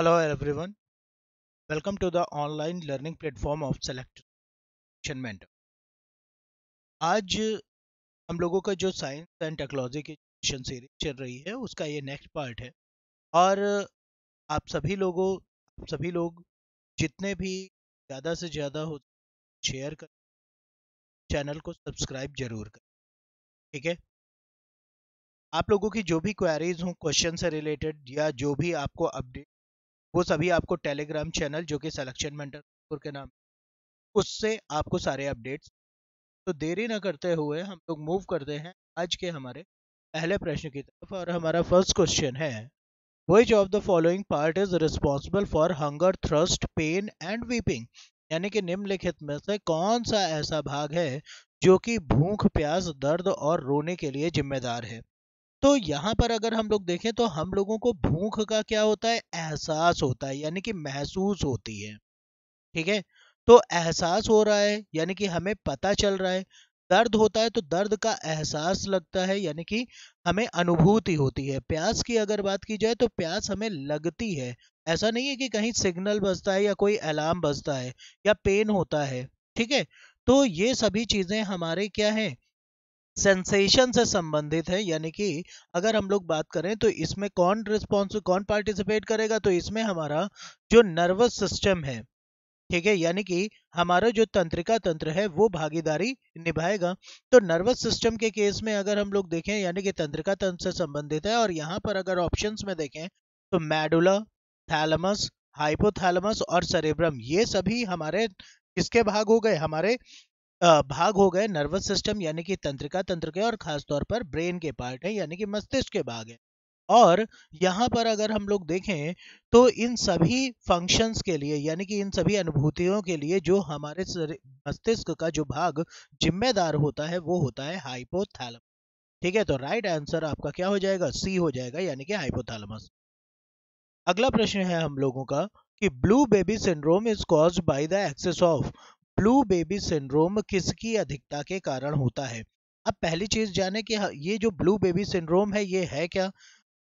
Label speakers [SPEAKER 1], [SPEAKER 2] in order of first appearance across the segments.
[SPEAKER 1] Hello everyone. Welcome to the online learning platform of Selection Mentor. आज हम लोगों का जो साइंस एंड टेक्नोलॉजी की सेशन सीरीज चल रही है उसका ये नेक्स्ट पार्ट है और आप सभी लोगों सभी लोग जितने भी ज़्यादा से ज़्यादा हो शेयर कर चैनल को सब्सक्राइब जरूर करें ठीक है आप लोगों की जो भी क्वेरीज हों क्वेश्चन से रिलेटेड या जो भी आपको अपडेट वो सभी आपको टेलीग्राम चैनल जो कि सिलेक्शन मेंटर के नाम उससे आपको सारे अपडेट्स तो देरी ना करते हुए हम लोग मूव करते हैं आज के हमारे पहले प्रश्न की तरफ और हमारा फर्स्ट क्वेश्चन है which of the following part is responsible for hunger thirst pain and weeping यानी कि निम्नलिखित में से कौन सा ऐसा भाग है जो कि भूख प्यास दर्द और रोने के लिए जिम्मेदार है तो यहाँ पर अगर हम लोग देखें तो हम लोगों को भूख का क्या होता है एहसास होता है यानी कि महसूस होती है ठीक है तो एहसास हो रहा है यानी कि हमें पता चल रहा है दर्द होता है तो दर्द का एहसास लगता है यानी कि हमें अनुभूति होती है प्यास की अगर बात की जाए तो प्यास हमें लगती है ऐसा नहीं है कि कहीं सिग्नल बजता है या कोई अलार्म बजता है या पेन होता है ठीक है तो ये सभी चीजें हमारे क्या हैं सेंसेशन से संबंधित है यानी कि अगर हम लोग बात करें तो इसमें कौन रिस्पॉन्स कौन पार्टिसिपेट करेगा तो इसमें हमारा जो नर्वस सिस्टम है ठीक है यानी कि हमारा जो तंत्रिका तंत्र है वो भागीदारी निभाएगा तो नर्वस सिस्टम के केस में अगर हम लोग देखें यानी कि तंत्रिका तंत्र से संबंधित है और यहाँ पर अगर ऑप्शन में देखें तो मैडुला थैलमस हाइपोथैलमस और सेरेब्रम ये सभी हमारे किसके भाग हो गए हमारे भाग हो गए नर्वस सिस्टम यानी कि तंत्रिका तंत्र के और खास तौर पर ब्रेन के पार्ट है यानी कि मस्तिष्क के भाग है और यहाँ पर अगर हम लोग देखें तो इन सभी फंक्शंस के लिए यानी कि इन सभी अनुभूतियों के लिए जो हमारे मस्तिष्क का जो भाग जिम्मेदार होता है वो होता है हाइपोथैलेमस ठीक है तो राइट आंसर आपका क्या हो जाएगा सी हो जाएगा यानी कि हाइपोथैलमस अगला प्रश्न है हम लोगों का कि blue baby syndrome is cause by the excess of blue baby syndrome किसकी अधिकता के कारण होता है अब पहली चीज जाने कि हाँ, ये जो ब्लू बेबी सिंड्रोम है ये है क्या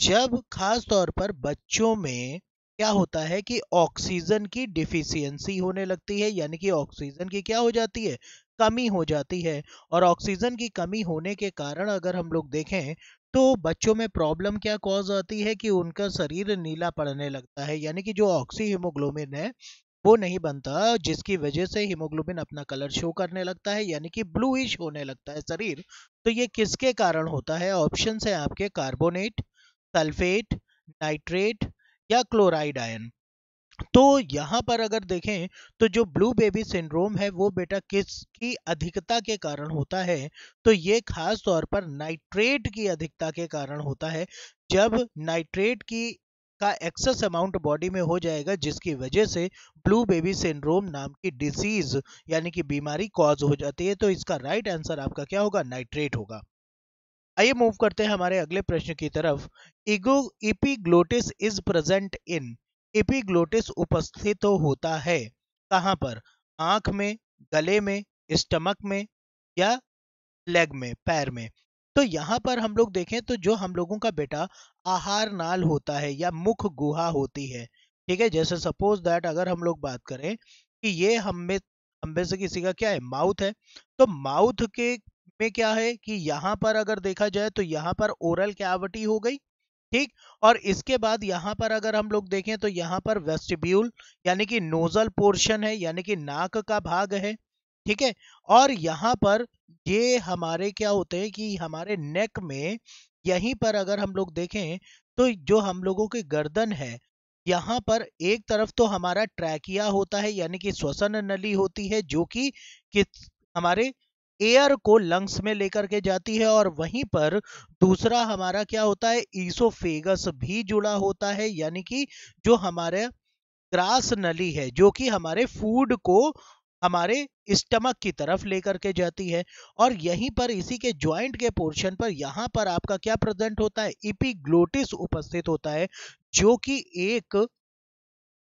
[SPEAKER 1] जब खास तौर पर बच्चों में क्या होता है कि ऑक्सीजन की डिफिशियंसी होने लगती है यानी कि ऑक्सीजन की क्या हो जाती है कमी हो जाती है और ऑक्सीजन की कमी होने के कारण अगर हम लोग देखें तो बच्चों में प्रॉब्लम क्या कॉज आती है कि उनका शरीर नीला पड़ने लगता है यानी कि जो ऑक्सी है वो नहीं बनता जिसकी वजह से हीमोग्लोबिन अपना कलर शो करने लगता है यानी कि ब्लूइश होने लगता है शरीर तो ये किसके कारण होता है ऑप्शन है आपके कार्बोनेट सल्फेट नाइट्रेट या क्लोराइड आयन तो यहाँ पर अगर देखें तो जो ब्लू बेबी सिंड्रोम है वो बेटा किसकी अधिकता के कारण होता है तो ये खास तौर पर नाइट्रेट की अधिकता के कारण होता है जब नाइट्रेट की का एक्सेस अमाउंट बॉडी में हो जाएगा जिसकी वजह से ब्लू बेबी सिंड्रोम नाम की डिसीज यानी कि बीमारी कॉज हो जाती है तो इसका राइट आंसर आपका क्या होगा नाइट्रेट होगा आइए मूव करते हैं हमारे अगले प्रश्न की तरफ इगो इपीग्लोटिस इज प्रेजेंट इन इपीग्लोटिस उपस्थित तो होता है कहां पर आंख में गले में स्टमक में या लेग में पैर में तो यहाँ पर हम लोग देखें तो जो हम लोगों का बेटा आहार नाल होता है या मुख गुहा होती है ठीक है जैसे सपोज दैट अगर हम लोग बात करें कि ये हम में हम में से किसी का क्या है माउथ है तो माउथ के में क्या है कि यहाँ पर अगर देखा जाए तो यहाँ पर ओरल कैविटी हो गई ठीक और इसके बाद यहाँ पर अगर हम लोग देखें तो यहाँ पर वेस्टिब्यूल यानी कि नोजल पोर्शन है यानी कि नाक का भाग है ठीक है और यहाँ पर ये हमारे क्या होते हैं कि हमारे नेक में यहीं पर अगर हम लोग देखें तो जो हम लोगों के गर्दन है यहाँ पर एक तरफ तो हमारा ट्रैकिया होता है यानी कि श्वसन नली होती है जो कि हमारे एयर को लंग्स में लेकर के जाती है और वहीं पर दूसरा हमारा क्या होता है ईसोफेगस भी जुड़ा होता है यानी कि जो हमारे ग्रास नली है जो कि हमारे फूड को हमारे स्टमक की तरफ लेकर के जाती है और यहीं पर इसी के ज्वाइंट के पोर्शन पर यहाँ पर आपका क्या प्रेजेंट होता है इपिग्लोटिस उपस्थित होता है जो कि एक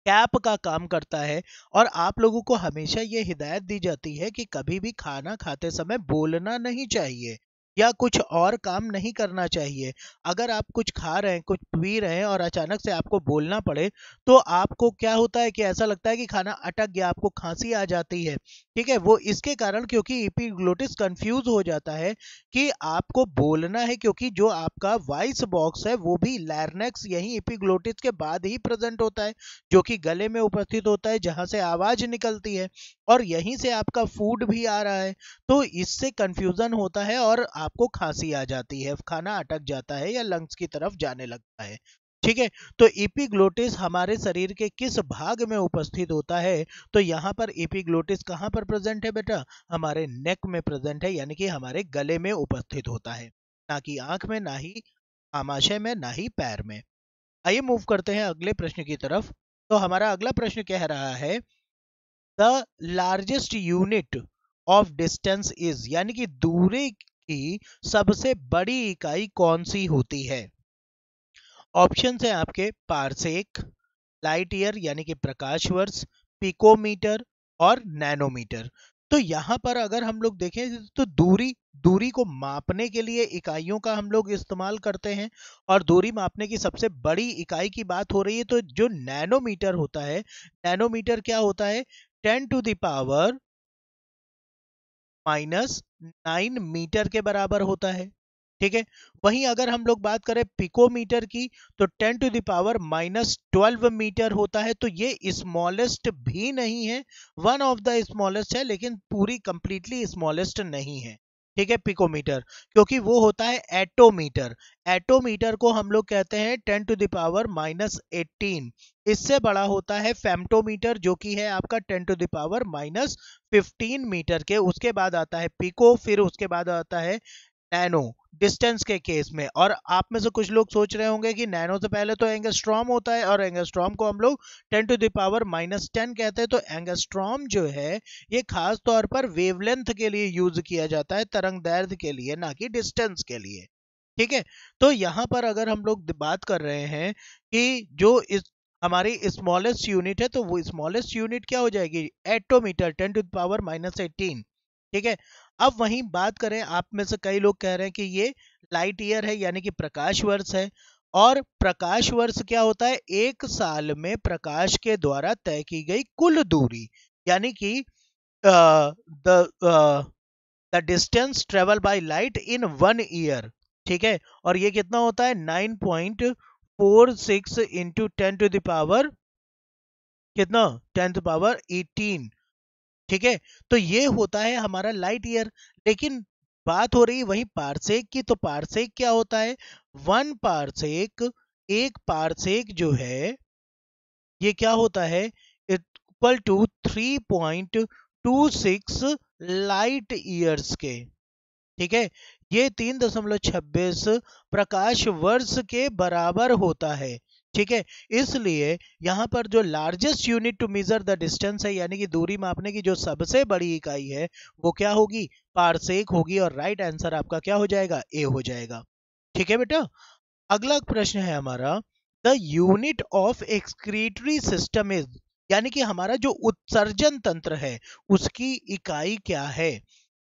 [SPEAKER 1] कैप का काम करता है और आप लोगों को हमेशा ये हिदायत दी जाती है कि कभी भी खाना खाते समय बोलना नहीं चाहिए या कुछ और काम नहीं करना चाहिए अगर आप कुछ खा रहे हैं कुछ पी रहे हैं और अचानक से आपको बोलना पड़े तो आपको क्या होता है कि ऐसा लगता है कि खाना अटक गया आपको खांसी आ जाती है ठीक है वो इसके कारण क्योंकि ईपीग्लोटिस कंफ्यूज हो जाता है कि आपको बोलना है क्योंकि जो आपका वॉइस बॉक्स है वो भी लैरनेक्स यही इपीग्लोटिस के बाद ही प्रेजेंट होता है जो कि गले में उपस्थित होता है जहां से आवाज निकलती है और यहीं से आपका फूड भी आ रहा है तो इससे कंफ्यूजन होता है और आपको खांसी आ जाती है खाना अटक जाता है या लंग्स की तरफ जाने लगता है ठीक है तो इपिग्लोटिस हमारे शरीर के किस भाग में उपस्थित होता है तो यहाँ पर इपिग्लोटिस कहाँ पर प्रेजेंट है बेटा हमारे नेक में प्रेजेंट है यानी कि हमारे गले में उपस्थित होता है ना कि आंख में ना ही आमाशय में ना ही पैर में आइए मूव करते हैं अगले प्रश्न की तरफ तो हमारा अगला प्रश्न कह रहा है the largest unit of distance is यानी कि दूरी की सबसे बड़ी इकाई कौन सी होती है ऑप्शन है आपके पार्सेक लाइट ईयर यानी कि प्रकाश वर्ष पिकोमीटर और नैनोमीटर तो यहाँ पर अगर हम लोग देखें तो दूरी दूरी को मापने के लिए इकाइयों का हम लोग इस्तेमाल करते हैं और दूरी मापने की सबसे बड़ी इकाई की बात हो रही है तो जो नैनोमीटर होता है नैनोमीटर क्या होता है ten to the power minus nine metre के बराबर होता है ठीक है वहीं अगर हम लोग बात करें पिकोमीटर की तो ten to the power minus twelve metre होता है तो ये स्मॉलेस्ट भी नहीं है वन ऑफ द स्मॉलेस्ट है लेकिन पूरी कंप्लीटली स्मॉलेस्ट नहीं है ठीक है पिकोमीटर क्योंकि वो होता है एटोमीटर एटोमीटर को हम लोग कहते हैं ten to the power minus eighteen इससे बड़ा होता है फेमटोमीटर जो कि है आपका ten to the power minus fifteen metre के उसके बाद आता है पिको फिर उसके बाद आता है नैनो डिस्टेंस के केस में और आप में से कुछ लोग सोच रहे होंगे कि नैनो से पहले तो एंगस्ट्रॉम होता है और एंगस्ट्रॉम को हम लोग ten to the power minus ten कहते हैं तो एंगस्ट्रॉम जो है ये खास तौर पर वेवलेंथ के लिए यूज किया जाता है तरंग दर्द के लिए ना कि डिस्टेंस के लिए ठीक है तो यहाँ पर अगर हम लोग बात कर रहे हैं कि जो इस हमारी स्मॉलेस्ट यूनिट है तो वो स्मॉलेस्ट यूनिट क्या हो जाएगी attometre ten to power minus eighteen ठीक है अब वहीं बात करें आप में से कई लोग कह रहे हैं कि ये लाइट ईयर है यानी कि प्रकाश वर्ष है और प्रकाश वर्ष क्या होता है एक साल में प्रकाश के द्वारा तय की गई कुल दूरी यानी कि the distance travel by light in one year ठीक है और ये कितना होता है nine point four six into ten to the power कितना टेंथ पावर एटीन ठीक है तो ये होता है हमारा लाइट ईयर लेकिन बात हो रही वही पार्सेक की तो पार्सेक क्या होता है वन पार्सेक एक पार्सेक जो है ये क्या होता है equal to three point two six light years के ठीक है ये तीन दशमलव छब्बीस प्रकाश वर्ष के बराबर होता है ठीक है इसलिए यहाँ पर जो largest unit to measure the distance है यानी कि दूरी मापने की जो सबसे बड़ी इकाई है वो क्या होगी पारसेक होगी और राइट right आंसर आपका क्या हो जाएगा ए हो जाएगा ठीक है बेटा अगला प्रश्न है हमारा the unit of excretory system is यानी कि हमारा जो उत्सर्जन तंत्र है उसकी इकाई क्या है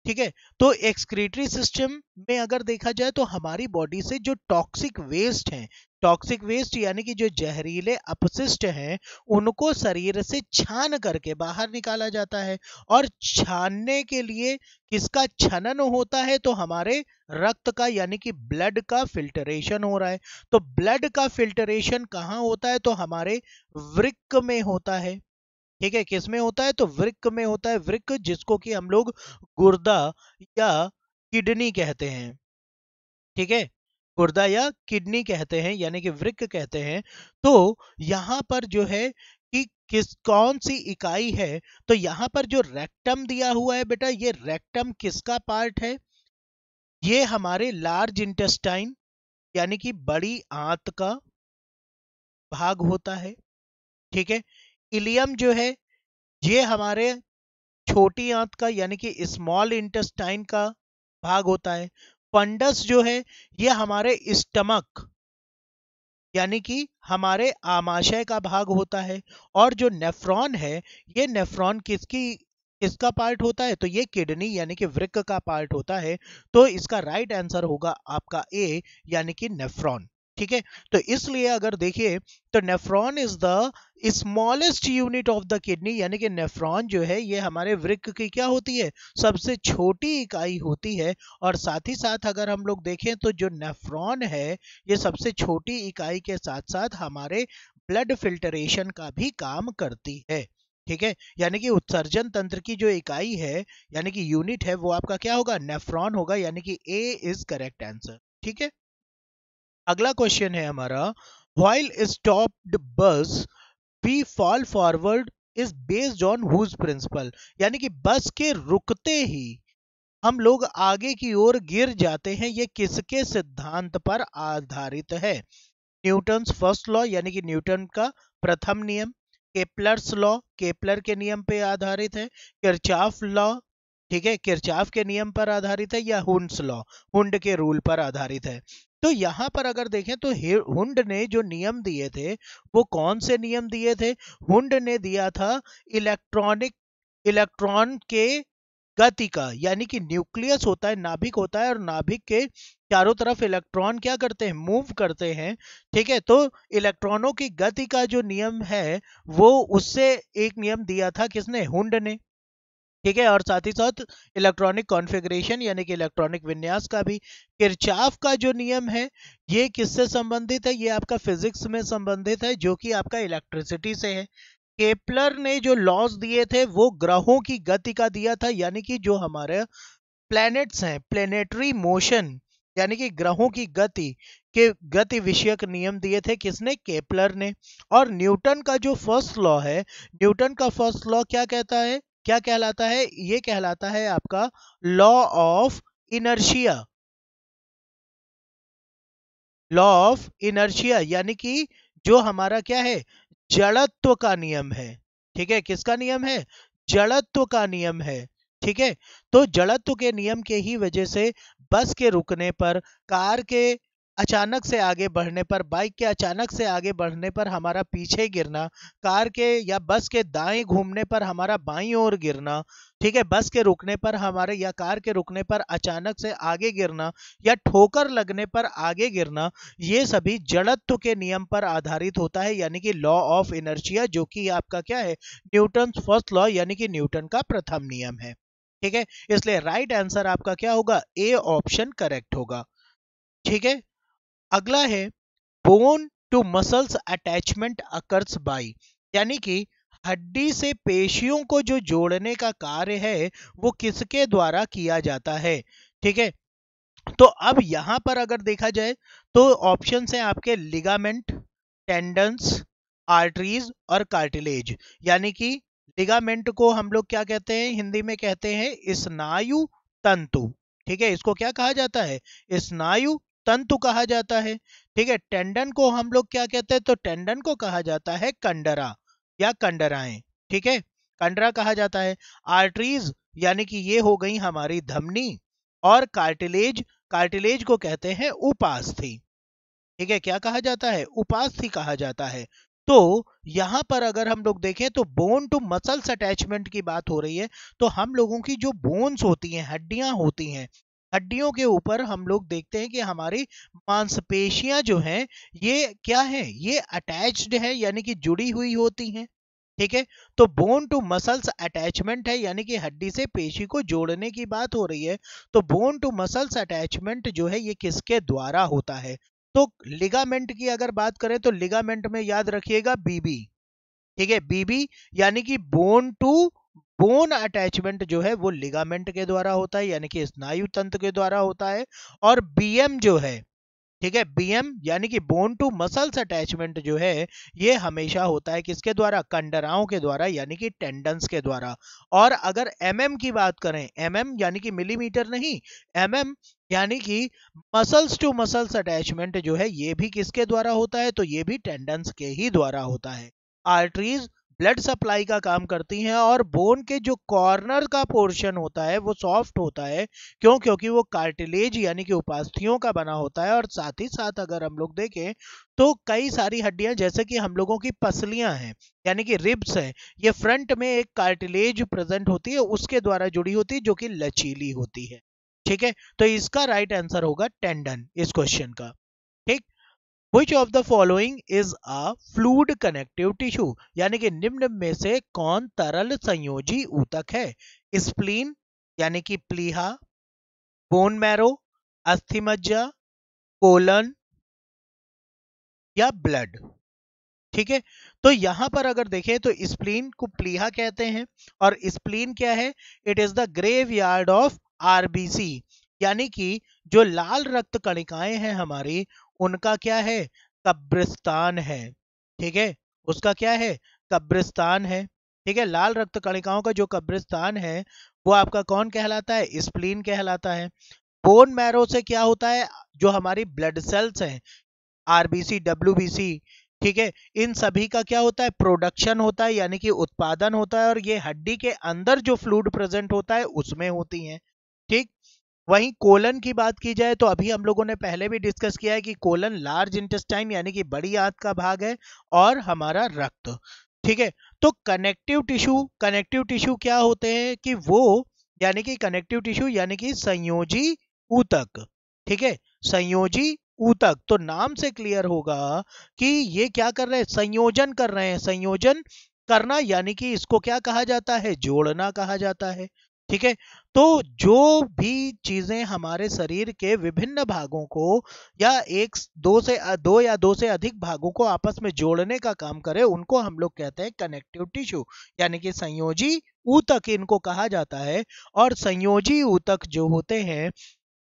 [SPEAKER 1] ठीक है तो एक्सक्रीटरी सिस्टम में अगर देखा जाए तो हमारी बॉडी से जो टॉक्सिक वेस्ट है टॉक्सिक वेस्ट यानी कि जो जहरीले अपशिष्ट हैं उनको शरीर से छान करके बाहर निकाला जाता है और छानने के लिए किसका छनन होता है तो हमारे रक्त का यानी कि ब्लड का फिल्टरेशन हो रहा है तो ब्लड का फिल्टरेशन कहाँ होता है तो हमारे वृक्क में होता है ठीक है किस में होता है तो वृक्क में होता है वृक्क जिसको कि हम लोग गुर्दा या किडनी कहते हैं ठीक है गुर्दा या किडनी कहते हैं यानी कि वृक्क कहते हैं तो यहाँ पर जो है कि किस कौन सी इकाई है तो यहाँ पर जो रेक्टम दिया हुआ है बेटा ये रेक्टम किसका पार्ट है ये हमारे लार्ज इंटेस्टाइन यानी कि बड़ी आंत का भाग होता है ठीक है इलियम जो है ये हमारे छोटी आंत का यानी कि स्मॉल इंटेस्टाइन का भाग होता है पंडस जो है ये हमारे स्टमक यानी कि हमारे आमाशय का भाग होता है और जो नेफ्रॉन है ये नेफ्रॉन किसकी किसका पार्ट होता है तो ये किडनी यानी कि वृक्क का पार्ट होता है तो इसका राइट आंसर होगा आपका ए यानी कि नेफ्रॉन ठीक है तो इसलिए अगर देखिए तो nephron is the smallest unit of the kidney यानी कि नेफ्रॉन जो है ये हमारे वृक्क की क्या होती है सबसे छोटी इकाई होती है और साथ ही साथ अगर हम लोग देखें तो जो नेफ्रॉन है ये सबसे छोटी इकाई के साथ साथ हमारे ब्लड फिल्टरेशन का भी काम करती है ठीक है यानी कि उत्सर्जन तंत्र की जो इकाई है यानी कि यूनिट है वो आपका क्या होगा नेफ्रॉन होगा यानी कि ए इज करेक्ट आंसर ठीक है अगला क्वेश्चन है हमारा while stop bus be fall forward is based on whose principle यानी कि बस के रुकते ही हम लोग आगे की ओर गिर जाते हैं ये किसके सिद्धांत पर आधारित है न्यूटन फर्स्ट लॉ यानी कि न्यूटन का प्रथम नियम केपलर्स लॉ केपलर के नियम पे आधारित है किरचाफ लॉ ठीक है किरचाफ के नियम पर आधारित है या हुंस लॉ हुंड के रूल पर आधारित है तो यहाँ पर अगर देखें तो हुंड ने जो नियम दिए थे वो कौन से नियम दिए थे हुंड ने दिया था इलेक्ट्रॉनिक इलेक्ट्रॉन के गति का यानी कि न्यूक्लियस होता है नाभिक होता है और नाभिक के चारों तरफ इलेक्ट्रॉन क्या करते हैं मूव करते हैं ठीक है तो इलेक्ट्रॉनों की गति का जो नियम है वो उससे एक नियम दिया था किसने हुंड ने ठीक है और साथ ही साथ इलेक्ट्रॉनिक कॉन्फ़िगरेशन यानी कि इलेक्ट्रॉनिक विन्यास का भी किरचाफ का जो नियम है ये किससे संबंधित है ये आपका फिजिक्स में संबंधित है जो कि आपका इलेक्ट्रिसिटी से है केपलर ने जो लॉज दिए थे वो ग्रहों की गति का दिया था यानी कि जो हमारे प्लैनेट्स हैं प्लेनेटरी मोशन यानी कि ग्रहों की गति के गति विषयक नियम दिए थे किसने केपलर ने और न्यूटन का जो फर्स्ट लॉ है न्यूटन का फर्स्ट लॉ क्या कहता है क्या कहलाता है ये कहलाता है आपका law of inertia law of inertia यानी कि जो हमारा क्या है जड़त्व का नियम है ठीक है किसका नियम है जड़त्व का नियम है ठीक है तो जड़त्व के नियम के ही वजह से बस के रुकने पर कार के अचानक से आगे बढ़ने पर बाइक के अचानक से आगे बढ़ने पर हमारा पीछे गिरना कार के या बस के दाएं घूमने पर हमारा बाईं ओर गिरना ठीक है बस के रुकने पर हमारे या कार के रुकने पर अचानक से आगे गिरना या ठोकर लगने पर आगे गिरना ये सभी जड़त्व के नियम पर आधारित होता है यानी कि लॉ ऑफ इनर्शिया जो कि आपका क्या है न्यूटन फर्स्ट लॉ यानी कि न्यूटन का प्रथम नियम है ठीक है इसलिए राइट आंसर आपका क्या होगा ए ऑप्शन करेक्ट होगा ठीक है अगला है bone to muscles attachment occurs by यानी कि हड्डी से पेशियों को जो जोड़ने का कार्य है वो किसके द्वारा किया जाता है ठीक है तो अब यहां पर अगर देखा जाए तो ऑप्शन है आपके लिगामेंट टेंडन्स आर्टरीज और कार्टिलेज यानी कि लिगामेंट को हम लोग क्या कहते हैं हिंदी में कहते हैं स्नायु तंतु ठीक है इसको क्या कहा जाता है स्नायु तंतु कहा जाता है ठीक है टेंडन को हम लोग क्या कहते हैं तो टेंडन को कहा जाता है कंडरा या कंडराएं ठीक है कंडरा कहा जाता है आर्टरीज यानी कि ये हो गई हमारी धमनी और कार्टिलेज कार्टिलेज को कहते हैं उपास्थि ठीक है क्या कहा जाता है उपास्थि कहा जाता है तो यहां पर अगर हम लोग देखें तो बोन टू मसल्स अटैचमेंट की बात हो रही है तो हम लोगों की जो बोन्स होती हैं हड्डियां होती हैं हड्डियों के ऊपर हम लोग देखते हैं कि हमारी मांसपेशियां जो हैं ये क्या है ये अटैच्ड है यानी कि जुड़ी हुई होती हैं ठीक है तो बोन टू मसल्स अटैचमेंट है यानी कि हड्डी से पेशी को जोड़ने की बात हो रही है तो बोन टू मसल्स अटैचमेंट जो है ये किसके द्वारा होता है तो लिगामेंट की अगर बात करें तो लिगामेंट में याद रखिएगा बीबी ठीक है बीबी यानी कि बोन टू बोन अटैचमेंट जो है वो लिगामेंट के द्वारा होता है यानी कि स्नायु तंत्र के द्वारा होता है और बीएम जो है ठीक है बीएम यानी कि बोन टू मसल्स अटैचमेंट जो है ये हमेशा होता है किसके द्वारा कंडराओं के द्वारा यानी कि टेंडन्स के द्वारा और अगर एमएम mm की बात करें एमएम mm यानी कि मिलीमीटर नहीं एमएम mm यानी कि मसल्स टू मसल्स अटैचमेंट जो है ये भी किसके द्वारा होता है तो ये भी टेंडन्स के ही द्वारा होता है आर्टरीज ब्लड सप्लाई का काम करती हैं और बोन के जो कॉर्नर का पोर्शन होता है वो सॉफ्ट होता है क्यों क्योंकि वो कार्टिलेज यानी कि उपास्थियों का बना होता है और साथ ही साथ अगर हम लोग देखें तो कई सारी हड्डियां जैसे कि हम लोगों की पसलियां हैं यानी कि रिब्स हैं ये फ्रंट में एक कार्टिलेज प्रेजेंट होती है उसके द्वारा जुड़ी होती है जो कि लचीली होती है ठीक है तो इसका राइट आंसर होगा टेंडन इस क्वेश्चन का which of the following is a fluid connective tissue यानी कि निम्न में से कौन तरल संयोजी ऊतक है स्प्लीन यानी कि प्लीहा बोन मैरो अस्थिमज्जा कोलन या ब्लड ठीक है तो यहां पर अगर देखें तो स्प्लीन को प्लीहा कहते हैं और स्प्लीन क्या है it is the graveyard of RBC यानी कि जो लाल रक्त कणिकाएं हैं हमारी उनका क्या है कब्रिस्तान है ठीक है उसका क्या है कब्रिस्तान है ठीक है लाल रक्त कणिकाओं का जो कब्रिस्तान है वो आपका कौन कहलाता है स्प्लीन कहलाता है बोन मैरो से क्या होता है जो हमारी ब्लड सेल्स हैं आरबीसी डब्ल्यूबीसी ठीक है इन सभी का क्या होता है प्रोडक्शन होता है यानी कि उत्पादन होता है और ये हड्डी के अंदर जो फ्लूड प्रेजेंट होता है उसमें होती है ठीक वहीं कोलन की बात की जाए तो अभी हम लोगों ने पहले भी डिस्कस किया है कि कोलन लार्ज इंटेस्टाइन यानी कि बड़ी आंत का भाग है और हमारा रक्त ठीक है तो कनेक्टिव टिश्यू कनेक्टिव टिश्यू क्या होते हैं कि वो यानी कि कनेक्टिव टिश्यू यानी कि संयोजी ऊतक ठीक है संयोजी ऊतक तो नाम से क्लियर होगा कि ये क्या कर रहे हैं संयोजन कर रहे हैं संयोजन करना यानी कि इसको क्या कहा जाता है जोड़ना कहा जाता है ठीक है तो जो भी चीज़ें हमारे शरीर के विभिन्न भागों को या एक दो से दो या दो से अधिक भागों को आपस में जोड़ने का काम करे उनको हम लोग कहते हैं कनेक्टिव टिश्यू यानी कि संयोजी ऊतक इनको कहा जाता है और संयोजी ऊतक जो होते हैं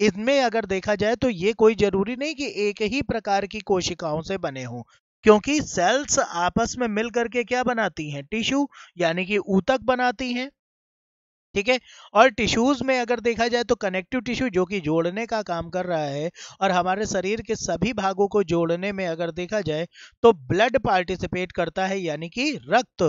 [SPEAKER 1] इसमें अगर देखा जाए तो ये कोई जरूरी नहीं कि एक ही प्रकार की कोशिकाओं से बने हों क्योंकि सेल्स आपस में मिलकर के क्या बनाती हैं टिश्यू यानी कि ऊतक बनाती हैं ठीक है और टिश्यूज में अगर देखा जाए तो कनेक्टिव टिश्यू जो कि जोड़ने का काम कर रहा है और हमारे शरीर के सभी भागों को जोड़ने में अगर देखा जाए तो ब्लड पार्टिसिपेट करता है यानी कि रक्त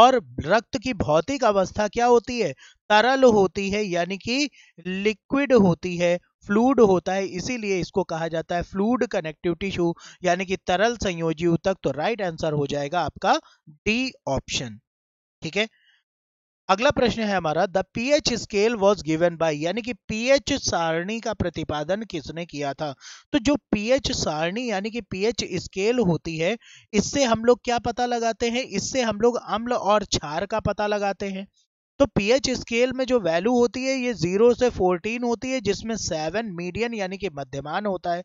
[SPEAKER 1] और रक्त की भौतिक अवस्था क्या होती है तरल होती है यानी कि लिक्विड होती है फ्लूड होता है इसीलिए इसको कहा जाता है फ्लूड कनेक्टिव टिश्यू यानी कि तरल संयोजी तक तो राइट आंसर हो जाएगा आपका डी ऑप्शन ठीक है अगला प्रश्न है हमारा the pH scale was given by यानी कि पीएच सारणी का प्रतिपादन किसने किया था तो जो पीएच सारणी यानी कि पीएच स्केल होती है इससे हम लोग क्या पता लगाते हैं इससे हम लोग अम्ल और क्षार का पता लगाते हैं तो पीएच स्केल में जो वैल्यू होती है ये जीरो से फोर्टीन होती है जिसमें सेवन मीडियन यानी कि मध्यमान होता है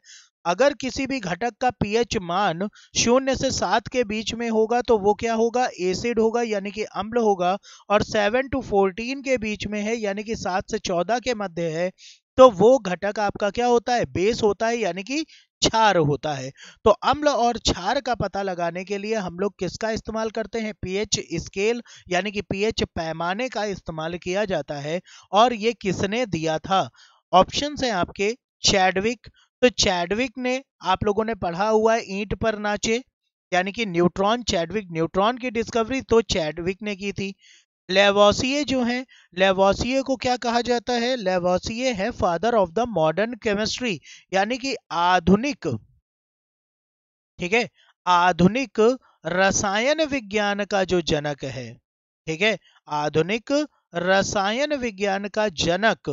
[SPEAKER 1] अगर किसी भी घटक का पीएच मान शून्य से सात के बीच में होगा तो वो क्या होगा एसिड होगा यानी कि अम्ल होगा और सेवन टू फोर्टीन के बीच में है यानी कि सात से चौदह के मध्य है तो वो घटक आपका क्या होता है बेस होता है यानी कि क्षार होता है तो अम्ल और क्षार का पता लगाने के लिए हम लोग किसका इस्तेमाल करते हैं पीएच स्केल यानी कि पीएच पैमाने का इस्तेमाल किया जाता है और ये किसने दिया था ऑप्शन है आपके चैडविक तो चैडविक ने आप लोगों ने पढ़ा हुआ है ईंट पर नाचे यानी कि न्यूट्रॉन चैडविक न्यूट्रॉन की डिस्कवरी तो चैडविक ने की थी लेवोसिए जो है लेवोसिए को क्या कहा जाता है लेवोसिए है father of the modern chemistry यानी कि आधुनिक ठीक है आधुनिक रसायन विज्ञान का जो जनक है ठीक है आधुनिक रसायन विज्ञान का जनक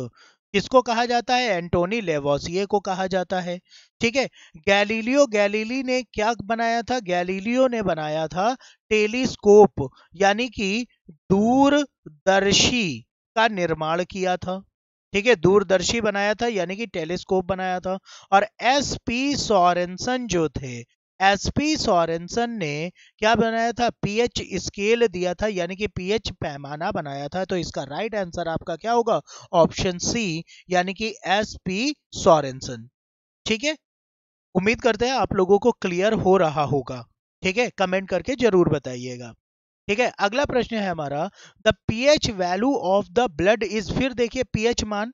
[SPEAKER 1] किसको कहा जाता है एंटोनी लेवोसिए को कहा जाता है ठीक है गैलीलियो गैलीली ने क्या बनाया था गैलीलियो ने बनाया था टेलीस्कोप यानी कि दूरदर्शी का निर्माण किया था ठीक है दूरदर्शी बनाया था यानी कि टेलीस्कोप बनाया था और एस पी सोरेन्सन जो थे एसपी सॉरेंसन ने क्या बनाया था पीएच स्केल दिया था यानी कि पीएच पैमाना बनाया था तो इसका राइट आंसर आपका क्या होगा ऑप्शन सी यानी कि एसपी सॉरेंसन ठीक है उम्मीद करते हैं आप लोगों को क्लियर हो रहा होगा ठीक है कमेंट करके जरूर बताइएगा ठीक है अगला प्रश्न है हमारा the pH value of the blood is फिर देखिए पीएच मान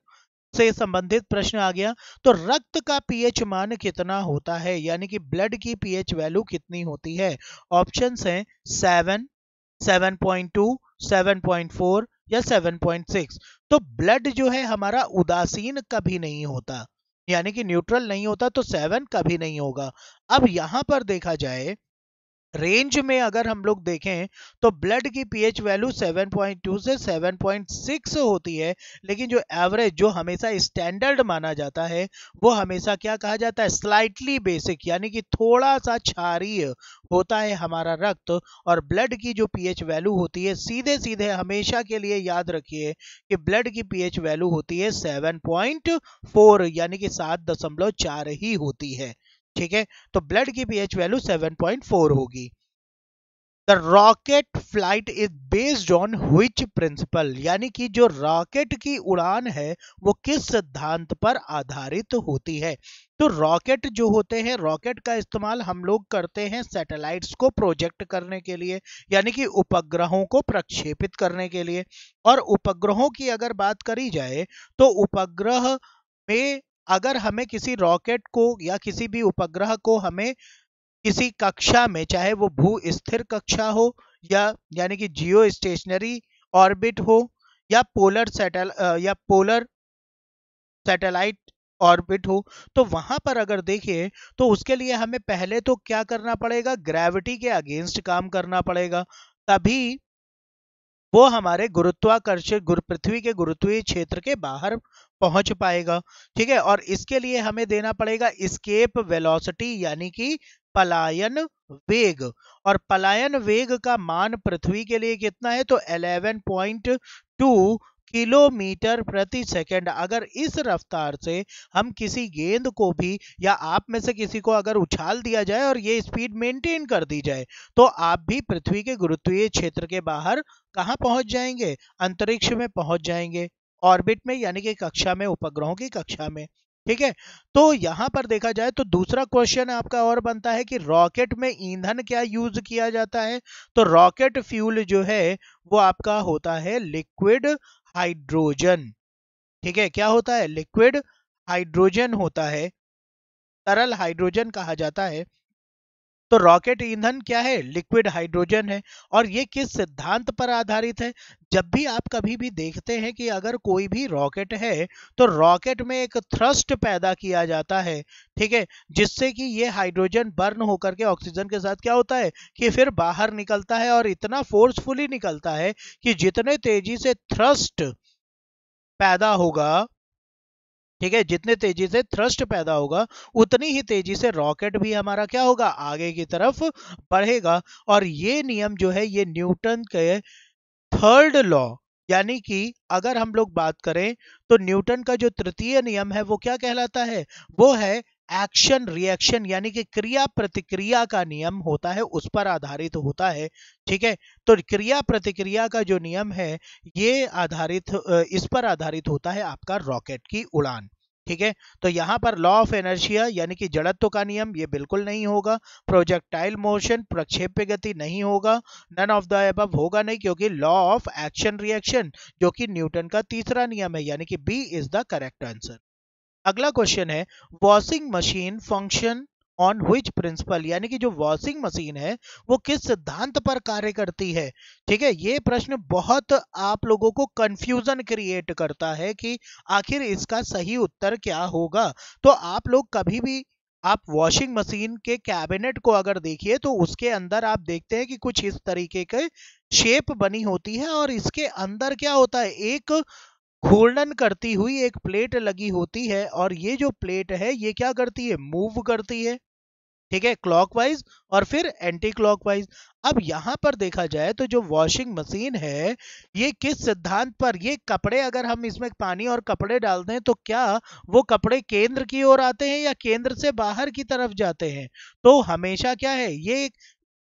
[SPEAKER 1] से संबंधित प्रश्न आ गया तो रक्त का पीएच मान कितना होता है यानी कि ब्लड की पीएच वैल्यू कितनी होती है ऑप्शन है seven seven point two seven point four या सेवन पॉइंट सिक्स तो ब्लड जो है हमारा उदासीन कभी नहीं होता यानी कि न्यूट्रल नहीं होता तो सेवन कभी नहीं होगा अब यहां पर देखा जाए रेंज में अगर हम लोग देखें तो ब्लड की पीएच वैल्यू 7.2 से 7.6 होती है लेकिन जो एवरेज जो हमेशा स्टैंडर्ड माना जाता है वो हमेशा क्या कहा जाता है स्लाइटली बेसिक यानी कि थोड़ा सा क्षारीय होता है हमारा रक्त और ब्लड की जो पीएच वैल्यू होती है सीधे सीधे हमेशा के लिए याद रखिए कि ब्लड की पीएच वैल्यू होती है सेवन यानी कि सात ही होती है ठीक है तो ब्लड की पीएच वैल्यू 7.4 होगी the rocket flight is based on which principle यानी कि जो रॉकेट की उड़ान है वो किस सिद्धांत पर आधारित होती है तो रॉकेट जो होते हैं रॉकेट का इस्तेमाल हम लोग करते हैं सैटेलाइट्स को प्रोजेक्ट करने के लिए यानी कि उपग्रहों को प्रक्षेपित करने के लिए और उपग्रहों की अगर बात करी जाए तो उपग्रह में अगर हमें किसी रॉकेट को या किसी भी उपग्रह को हमें किसी कक्षा में चाहे वो भू स्थिर कक्षा हो या यानी कि जियो स्टेशनरी ऑर्बिट हो या पोलर सैटल या पोलर सैटेलाइट ऑर्बिट हो तो वहां पर अगर देखिए तो उसके लिए हमें पहले तो क्या करना पड़ेगा ग्रेविटी के अगेंस्ट काम करना पड़ेगा तभी वो हमारे गुरुत्वाकर्षण गुरु पृथ्वी के गुरुत्वीय क्षेत्र के बाहर पहुंच पाएगा ठीक है और इसके लिए हमें देना पड़ेगा स्केप वेलोसिटी यानी कि पलायन वेग और पलायन वेग का मान पृथ्वी के लिए कितना है तो 11.2 किलोमीटर प्रति सेकंड अगर इस रफ्तार से हम किसी गेंद को भी या आप में से किसी को अगर उछाल दिया जाए और ये स्पीड मेंटेन कर दी जाए तो आप भी पृथ्वी के गुरुत्वीय क्षेत्र के बाहर कहाँ पहुंच जाएंगे अंतरिक्ष में पहुंच जाएंगे ऑर्बिट में यानी कि कक्षा में उपग्रहों की कक्षा में ठीक है तो यहाँ पर देखा जाए तो दूसरा क्वेश्चन आपका और बनता है कि रॉकेट में ईंधन क्या यूज किया जाता है तो रॉकेट फ्यूल जो है वो आपका होता है लिक्विड हाइड्रोजन ठीक है क्या होता है लिक्विड हाइड्रोजन होता है तरल हाइड्रोजन कहा जाता है तो रॉकेट ईंधन क्या है लिक्विड हाइड्रोजन है और ये किस सिद्धांत पर आधारित है जब भी आप कभी भी देखते हैं कि अगर कोई भी रॉकेट है तो रॉकेट में एक थ्रस्ट पैदा किया जाता है ठीक है जिससे कि ये हाइड्रोजन बर्न होकर के ऑक्सीजन के साथ क्या होता है कि फिर बाहर निकलता है और इतना फोर्सफुली निकलता है कि जितने तेजी से थ्रस्ट पैदा होगा ठीक है जितने तेजी से थ्रस्ट पैदा होगा उतनी ही तेजी से रॉकेट भी हमारा क्या होगा आगे की तरफ बढ़ेगा और ये नियम जो है ये न्यूटन के थर्ड लॉ यानी कि अगर हम लोग बात करें तो न्यूटन का जो तृतीय नियम है वो क्या कहलाता है वो है एक्शन रिएक्शन यानी कि क्रिया प्रतिक्रिया का नियम होता है उस पर आधारित होता है ठीक है तो क्रिया प्रतिक्रिया का जो नियम है ये आधारित इस पर आधारित होता है आपका रॉकेट की उड़ान ठीक है तो यहाँ पर लॉ ऑफ एनर्शिया यानी कि जड़त्व का नियम ये बिल्कुल नहीं होगा प्रोजेक्टाइल मोशन प्रक्षेप गति नहीं होगा नन ऑफ द एबव होगा नहीं क्योंकि लॉ ऑफ एक्शन रिएक्शन जो कि न्यूटन का तीसरा नियम है यानी कि B is the correct answer अगला क्वेश्चन है washing machine function on which principle यानी कि जो वॉशिंग मशीन है वो किस सिद्धांत पर कार्य करती है ठीक है ये प्रश्न बहुत आप लोगों को कंफ्यूजन क्रिएट करता है कि आखिर इसका सही उत्तर क्या होगा तो आप लोग कभी भी आप वॉशिंग मशीन के कैबिनेट को अगर देखिए तो उसके अंदर आप देखते हैं कि कुछ इस तरीके के शेप बनी होती है और इसके अंदर क्या होता है एक घूर्णन करती हुई एक प्लेट लगी होती है और ये जो प्लेट है ये क्या करती है मूव करती है ठीक है क्लॉकवाइज और फिर एंटी क्लॉकवाइज अब यहां पर देखा जाए तो जो वॉशिंग मशीन है ये किस सिद्धांत पर ये कपड़े अगर हम इसमें पानी और कपड़े डाल दें तो क्या वो कपड़े केंद्र की ओर आते हैं या केंद्र से बाहर की तरफ जाते हैं तो हमेशा क्या है ये एक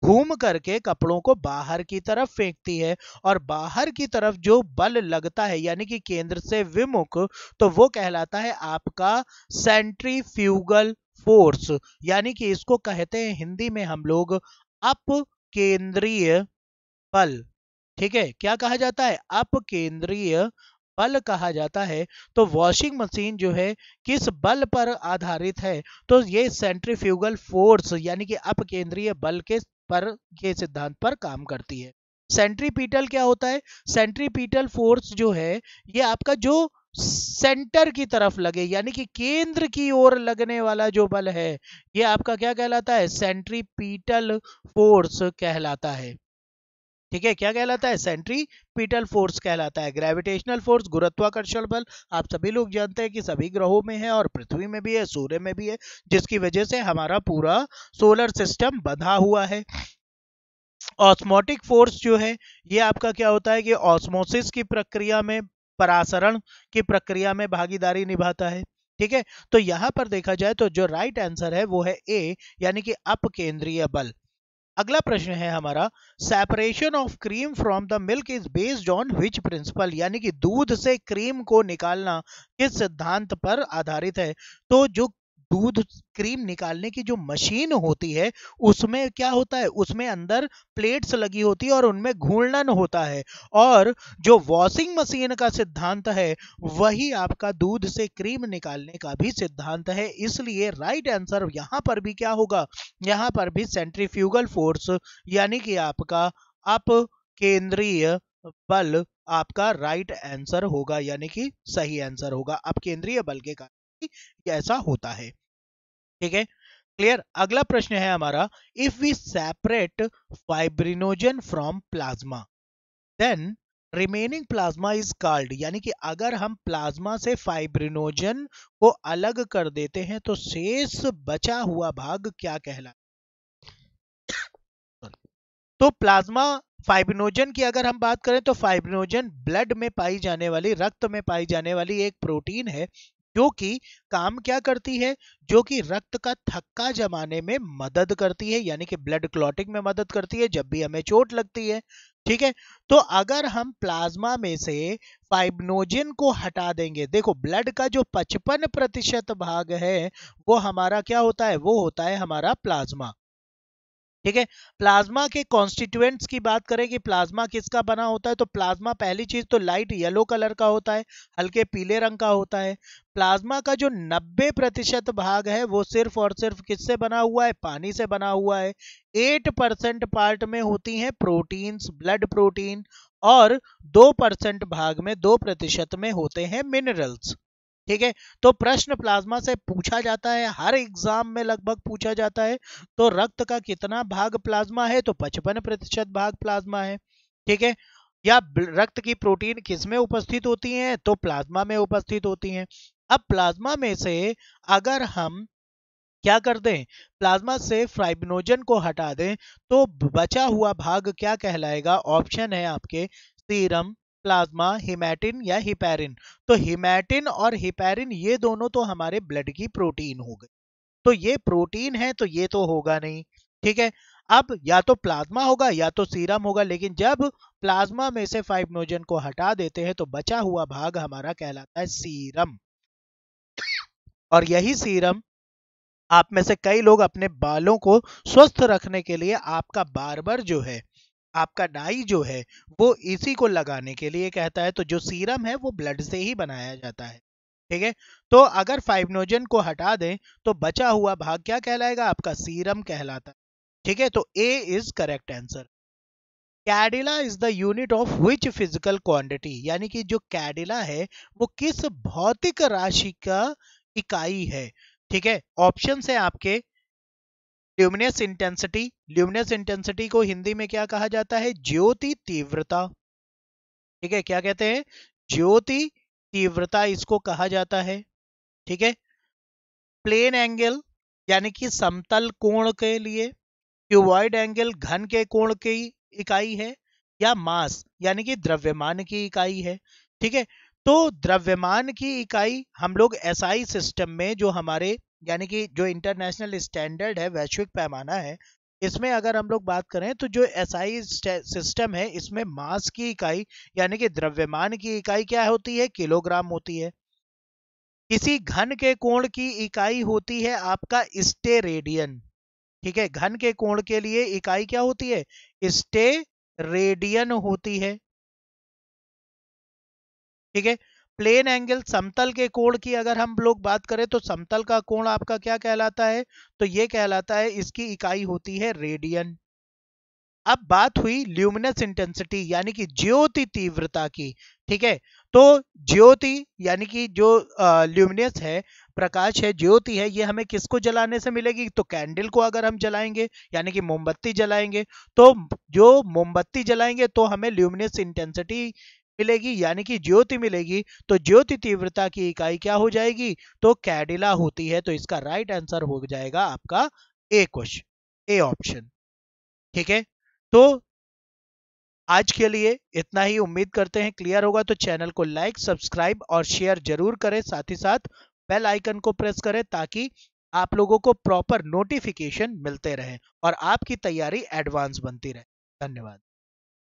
[SPEAKER 1] घूम करके कपड़ों को बाहर की तरफ फेंकती है और बाहर की तरफ जो बल लगता है यानी कि केंद्र से विमुख तो वो कहलाता है आपका सेंट्रीफ्यूगल फोर्स यानी कि इसको कहते हैं हिंदी में हम लोग अप केंद्रीय बल ठीक है क्या कहा जाता है अप केंद्रीय बल कहा जाता है तो वॉशिंग मशीन जो है किस बल पर आधारित है तो ये सेंट्रीफ्यूगल फोर्स यानी कि अपकेंद्रीय बल के पर के सिद्धांत पर काम करती है सेंट्रीपीटल क्या होता है सेंट्रीपीटल फोर्स जो है ये आपका जो सेंटर की तरफ लगे यानी कि केंद्र की ओर लगने वाला जो बल है ये आपका क्या कहलाता है सेंट्रीपीटल फोर्स कहलाता है ठीक है क्या कहलाता है पीटल फोर्स कहलाता है ग्रेविटेशनल फोर्स गुरुत्वाकर्षण बल आप सभी लोग जानते हैं कि सभी ग्रहों में है और पृथ्वी में भी है सूर्य में भी है जिसकी वजह से हमारा पूरा सोलर सिस्टम बधा हुआ है ऑस्मोटिक फोर्स जो है ये आपका क्या होता है कि ऑस्मोसिस की प्रक्रिया में परासरण की प्रक्रिया में भागीदारी निभाता है ठीक है तो यहां पर देखा जाए तो जो राइट आंसर है वो है ए यानी कि अपकेंद्रीय बल अगला प्रश्न है हमारा separation of cream from the milk is based on which principle यानी कि दूध से क्रीम को निकालना किस सिद्धांत पर आधारित है तो जो दूध क्रीम निकालने की जो मशीन होती है उसमें क्या होता है उसमें अंदर प्लेट्स लगी होती है और उनमें घूर्णन होता है और जो वॉशिंग मशीन का सिद्धांत है वही आपका दूध से क्रीम निकालने का भी सिद्धांत है इसलिए राइट आंसर यहां पर भी क्या होगा यहाँ पर भी सेंट्रीफ्यूगल फोर्स यानी कि आपका अप केंद्रीय बल आपका राइट आंसर होगा यानी कि सही आंसर होगा अब केंद्रीय बल के कारण कि ऐसा होता है ठीक है क्लियर अगला प्रश्न है हमारा if we separate fibrinogen from plasma then remaining plasma is called यानी कि अगर हम प्लाज्मा से फाइब्रिनोजन को अलग कर देते हैं तो शेष बचा हुआ भाग क्या कहला तो प्लाज्मा फाइब्रिनोजन की अगर हम बात करें तो फाइब्रिनोजन ब्लड में पाई जाने वाली रक्त में पाई जाने वाली एक प्रोटीन है कि काम क्या करती है जो कि रक्त का थक्का जमाने में मदद करती है यानी कि ब्लड क्लॉटिंग में मदद करती है जब भी हमें चोट लगती है ठीक है तो अगर हम प्लाज्मा में से फाइब्नोजिन को हटा देंगे देखो ब्लड का जो 55 प्रतिशत भाग है वो हमारा क्या होता है वो होता है हमारा प्लाज्मा ठीक है प्लाज्मा के कॉन्स्टिट्यूएंट्स की बात करें कि प्लाज्मा किसका बना होता है तो प्लाज्मा पहली चीज तो लाइट येलो कलर का होता है हल्के पीले रंग का होता है प्लाज्मा का जो 90 प्रतिशत भाग है वो सिर्फ और सिर्फ किससे बना हुआ है पानी से बना हुआ है 8 परसेंट पार्ट में होती हैं प्रोटीन्स ब्लड प्रोटीन और 2 परसेंट भाग में 2 प्रतिशत में होते हैं मिनरल्स ठीक है तो प्रश्न प्लाज्मा से पूछा जाता है हर एग्जाम में लगभग पूछा जाता है तो रक्त का कितना भाग प्लाज्मा है तो पचपन प्रतिशत भाग प्लाज्मा है ठीक है या रक्त की प्रोटीन किसमें उपस्थित होती है तो प्लाज्मा में उपस्थित होती है अब प्लाज्मा में से अगर हम क्या कर दें प्लाज्मा से फ्राइबिनोजन को हटा दें तो बचा हुआ भाग क्या कहलाएगा ऑप्शन है आपके सीरम प्लाज्मा हिमैटिन या हिपैरिन तो हिमैटिन और हिपेरिन ये दोनों तो हमारे ब्लड की प्रोटीन हो गई तो ये प्रोटीन है तो ये तो होगा नहीं ठीक है अब या तो प्लाज्मा होगा या तो सीरम होगा लेकिन जब प्लाज्मा में से फाइब्रोजन को हटा देते हैं तो बचा हुआ भाग हमारा कहलाता है सीरम और यही सीरम आप में से कई लोग अपने बालों को स्वस्थ रखने के लिए आपका बार बार जो है आपका डाई जो है वो इसी को लगाने के लिए कहता है तो जो सीरम है वो ब्लड से ही बनाया जाता है ठीक है तो अगर फाइब्नोजन को हटा दें तो बचा हुआ भाग क्या कहलाएगा आपका सीरम कहलाता है ठीक है तो A is correct answer candela is the unit of which physical quantity यानी कि जो कैडिला है वो किस भौतिक राशि का इकाई है ठीक है ऑप्शन है आपके ल्यूमिनस इंटेंसिटी ल्यूमिनस इंटेंसिटी को हिंदी में क्या कहा जाता है ज्योति तीव्रता ठीक है क्या कहते हैं ज्योति तीव्रता इसको कहा जाता है ठीक है प्लेन एंगल यानी कि समतल कोण के लिए क्यूबॉइड एंगल घन के कोण की इकाई है या मास यानी कि द्रव्यमान की इकाई है ठीक है तो द्रव्यमान की इकाई हम लोग एसआई SI सिस्टम में जो हमारे यानी कि जो इंटरनेशनल स्टैंडर्ड है वैश्विक पैमाना है इसमें अगर हम लोग बात करें तो जो एस SI सिस्टम है इसमें मास की इकाई यानी कि द्रव्यमान की इकाई क्या होती है किलोग्राम होती है किसी घन के कोण की इकाई होती है आपका स्टे रेडियन ठीक है घन के कोण के लिए इकाई क्या होती है स्टे रेडियन होती है ठीक है प्लेन एंगल समतल के कोण की अगर हम लोग बात करें तो समतल का कोण आपका क्या कहलाता है तो ये कहलाता है इसकी इकाई होती है रेडियन अब बात हुई ल्यूमिनस इंटेंसिटी यानी कि ज्योति तीव्रता की ठीक है तो ज्योति यानी कि जो ल्यूमिनस है प्रकाश है ज्योति है ये हमें किसको जलाने से मिलेगी तो कैंडल को अगर हम जलाएंगे यानी कि मोमबत्ती जलाएंगे तो जो मोमबत्ती जलाएंगे तो हमें ल्यूमिनस इंटेंसिटी मिलेगी यानी कि ज्योति मिलेगी तो ज्योति तीव्रता की इकाई क्या हो जाएगी तो कैडिला होती है तो इसका राइट आंसर हो जाएगा आपका ए क्वेश्चन ए ऑप्शन ठीक है तो आज के लिए इतना ही उम्मीद करते हैं क्लियर होगा तो चैनल को लाइक सब्सक्राइब और शेयर जरूर करें साथ ही साथ बेल आइकन को प्रेस करें ताकि आप लोगों को प्रॉपर नोटिफिकेशन मिलते रहे और आपकी तैयारी एडवांस बनती रहे धन्यवाद